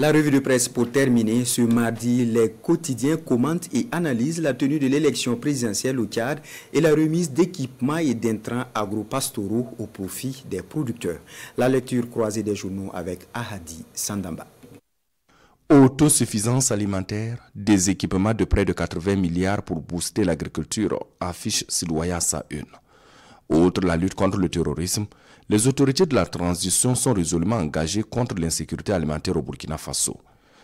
La revue de presse pour terminer. Ce mardi, les quotidiens commentent et analysent la tenue de l'élection présidentielle au Tchad et la remise d'équipements et d'intrants agro-pastoraux au profit des producteurs. La lecture croisée des journaux avec Ahadi Sandamba. Autosuffisance alimentaire, des équipements de près de 80 milliards pour booster l'agriculture, affiche Sidoya Sa une. Outre la lutte contre le terrorisme, les autorités de la transition sont résolument engagées contre l'insécurité alimentaire au Burkina Faso.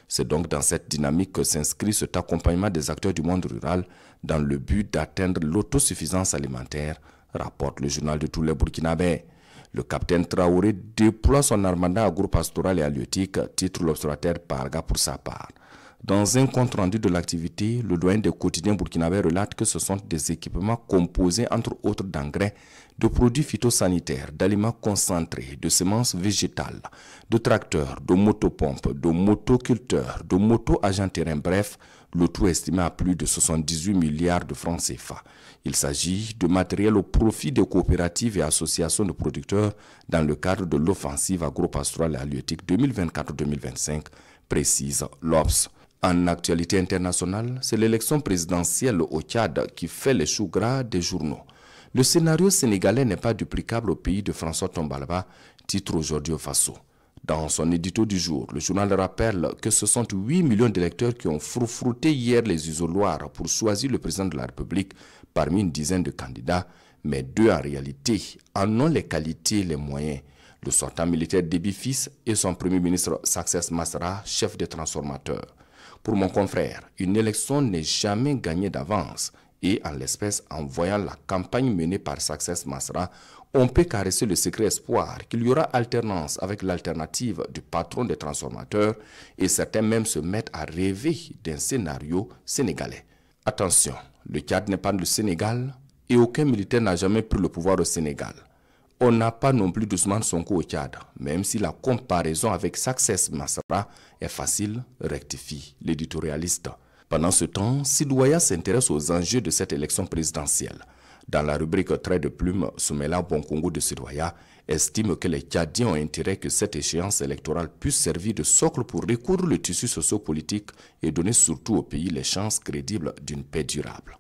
C'est donc dans cette dynamique que s'inscrit cet accompagnement des acteurs du monde rural dans le but d'atteindre l'autosuffisance alimentaire, rapporte le journal de tous les Burkinabés. Le capitaine Traoré déploie son armada groupe pastoral et halieutique, titre l'observateur Parga pour sa part. Dans un compte-rendu de l'activité, le doyen des quotidiens burkinabé relate que ce sont des équipements composés entre autres d'engrais, de produits phytosanitaires, d'aliments concentrés, de semences végétales, de tracteurs, de motopompes, de motoculteurs, de moto-agents terrain, bref, le tout estimé à plus de 78 milliards de francs CFA. Il s'agit de matériel au profit des coopératives et associations de producteurs dans le cadre de l'offensive agropastorale et halieutique 2024-2025, précise l'OPS. En actualité internationale, c'est l'élection présidentielle au Tchad qui fait les choux gras des journaux. Le scénario sénégalais n'est pas duplicable au pays de François Tombalba, titre aujourd'hui au Faso. Dans son édito du jour, le journal rappelle que ce sont 8 millions d'électeurs qui ont froufrouté hier les isoloirs pour choisir le président de la République parmi une dizaine de candidats, mais deux en réalité en ont les qualités et les moyens. Le sortant militaire Déby et son premier ministre Success Massara, chef des transformateurs. Pour mon confrère, une élection n'est jamais gagnée d'avance et en l'espèce en voyant la campagne menée par Success Masra, on peut caresser le secret espoir qu'il y aura alternance avec l'alternative du patron des transformateurs et certains même se mettent à rêver d'un scénario sénégalais. Attention, le Tchad n'est pas le Sénégal et aucun militaire n'a jamais pris le pouvoir au Sénégal. On n'a pas non plus Doucement son coup au Tchad, même si la comparaison avec Success Masra est facile, rectifie l'éditorialiste. Pendant ce temps, Sidouaya s'intéresse aux enjeux de cette élection présidentielle. Dans la rubrique Trait de plume, Soumela Bonkongo de Sidouaya estime que les Tchadiens ont intérêt que cette échéance électorale puisse servir de socle pour recouvrir le tissu sociopolitique et donner surtout au pays les chances crédibles d'une paix durable.